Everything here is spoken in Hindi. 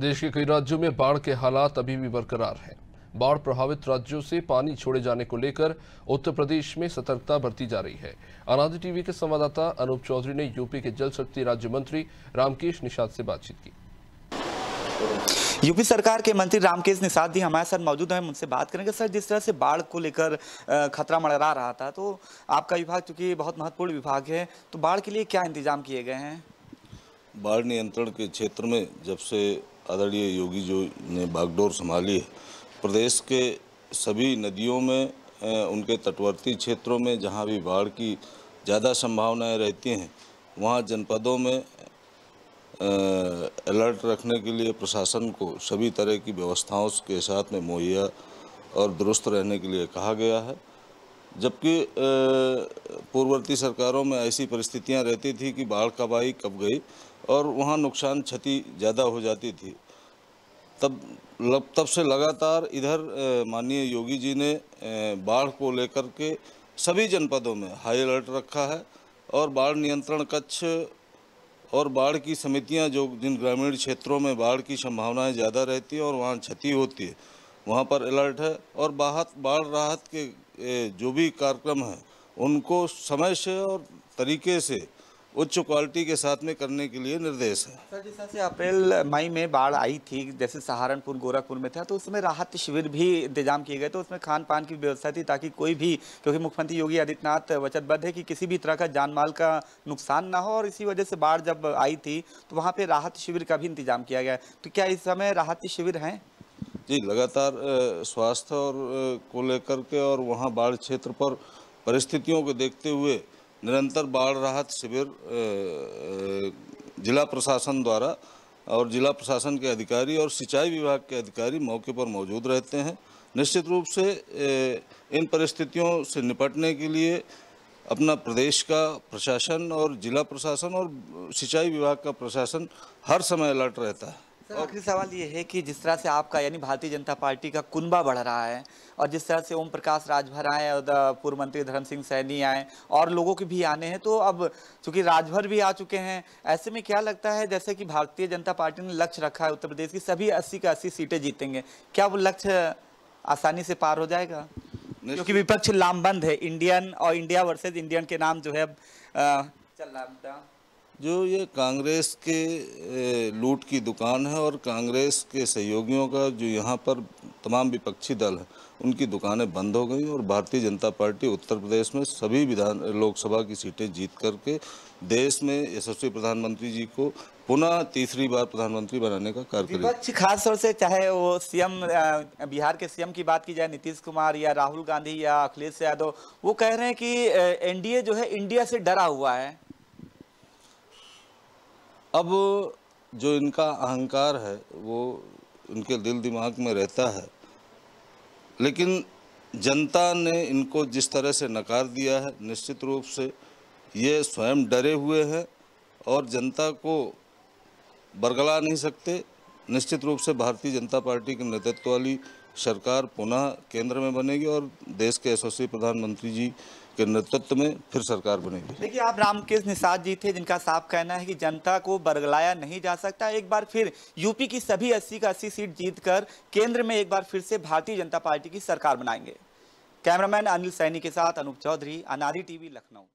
देश के कई राज्यों में बाढ़ के हालात अभी भी बरकरार हैं बाढ़ प्रभावित राज्यों से पानी छोड़े जाने को लेकर उत्तर प्रदेश में सतर्कता बरती जा रही है आनंद टीवी के संवाददाता अनूप चौधरी ने यूपी के जल शक्ति राज्य मंत्री रामकेश निषाद से बातचीत की यूपी सरकार के मंत्री रामकेश निषाद जी हमारे साथ मौजूद हैं उनसे बात करेंगे सर जिस तरह से बाढ़ को लेकर खतरा मंडरा रहा था तो आपका विभाग चूंकि बहुत महत्वपूर्ण विभाग है तो बाढ़ के लिए क्या इंतजाम किए गए हैं बाढ़ नियंत्रण के क्षेत्र में जब से आदरणीय योगी जो ने बागडोर संभाली है प्रदेश के सभी नदियों में उनके तटवर्ती क्षेत्रों में जहाँ भी बाढ़ की ज़्यादा संभावनाएं रहती हैं वहाँ जनपदों में अलर्ट रखने के लिए प्रशासन को सभी तरह की व्यवस्थाओं के साथ में मुहैया और दुरुस्त रहने के लिए कहा गया है जबकि पूर्ववर्ती सरकारों में ऐसी परिस्थितियां रहती थी कि बाढ़ कब आई कब गई और वहां नुकसान क्षति ज़्यादा हो जाती थी तब लग, तब से लगातार इधर माननीय योगी जी ने बाढ़ को लेकर के सभी जनपदों में हाई अलर्ट रखा है और बाढ़ नियंत्रण कक्ष और बाढ़ की समितियां जो जिन ग्रामीण क्षेत्रों में बाढ़ की संभावनाएँ ज़्यादा रहती हैं और वहाँ क्षति होती है वहाँ पर अलर्ट है और बाहत बाढ़ राहत के जो भी कार्यक्रम है उनको समय से और तरीके से उच्च क्वालिटी के साथ में करने के लिए निर्देश है सर जिस तरह से अप्रैल मई में बाढ़ आई थी जैसे सहारनपुर गोरखपुर में था तो उसमें राहत शिविर भी इंतजाम किए गए तो उसमें खान पान की व्यवस्था थी ताकि कोई भी क्योंकि मुख्यमंत्री योगी आदित्यनाथ वचनबद्ध है कि किसी भी तरह का जान माल का नुकसान ना हो और इसी वजह से बाढ़ जब आई थी तो वहाँ पर राहत शिविर का भी इंतजाम किया गया तो क्या इस समय राहत शिविर हैं जी लगातार स्वास्थ्य और को लेकर के और वहाँ बाढ़ क्षेत्र पर परिस्थितियों को देखते हुए निरंतर बाढ़ राहत शिविर जिला प्रशासन द्वारा और जिला प्रशासन के अधिकारी और सिंचाई विभाग के अधिकारी मौके पर मौजूद रहते हैं निश्चित रूप से इन परिस्थितियों से निपटने के लिए अपना प्रदेश का प्रशासन और जिला प्रशासन और सिंचाई विभाग का प्रशासन हर समय अलर्ट रहता है आखिरी सवाल ये है कि जिस तरह से आपका यानी भारतीय जनता पार्टी का कुनबा बढ़ रहा है और जिस तरह से ओम प्रकाश राजभर आए और पूर्व मंत्री धर्म सिंह सैनी आए और लोगों के भी आने हैं तो अब चूंकि राजभर भी आ चुके हैं ऐसे में क्या लगता है जैसे कि भारतीय जनता पार्टी ने लक्ष्य रखा है उत्तर प्रदेश की सभी अस्सी का अस्सी सीटें जीतेंगे क्या वो लक्ष्य आसानी से पार हो जाएगा क्योंकि विपक्ष लामबंद है इंडियन और इंडिया वर्सेज इंडियन के नाम जो है अब चल रहा जो ये कांग्रेस के लूट की दुकान है और कांग्रेस के सहयोगियों का जो यहाँ पर तमाम विपक्षी दल हैं उनकी दुकानें बंद हो गई और भारतीय जनता पार्टी उत्तर प्रदेश में सभी विधान लोकसभा की सीटें जीत करके देश में यशस्वी प्रधानमंत्री जी को पुनः तीसरी बार प्रधानमंत्री बनाने का कार्य विपक्ष खासतौर से चाहे वो सीएम बिहार के सीएम की बात की जाए नीतीश कुमार या राहुल गांधी या अखिलेश यादव वो कह रहे हैं कि एनडीए जो है इंडिया से डरा हुआ है अब जो इनका अहंकार है वो उनके दिल दिमाग में रहता है लेकिन जनता ने इनको जिस तरह से नकार दिया है निश्चित रूप से ये स्वयं डरे हुए हैं और जनता को बरगला नहीं सकते निश्चित रूप से भारतीय जनता पार्टी के नेतृत्व वाली सरकार पुनः केंद्र में बनेगी और देश के यशस्वी प्रधानमंत्री जी के नेतृत्व में फिर सरकार बनेगी देखिए आप रामकृष्ण निषाद जी थे जिनका साफ कहना है कि जनता को बरगलाया नहीं जा सकता एक बार फिर यूपी की सभी अस्सी का अस्सी सीट कर केंद्र में एक बार फिर से भारतीय जनता पार्टी की सरकार बनाएंगे कैमरामैन अनिल सैनी के साथ अनूप चौधरी अनारी टीवी लखनऊ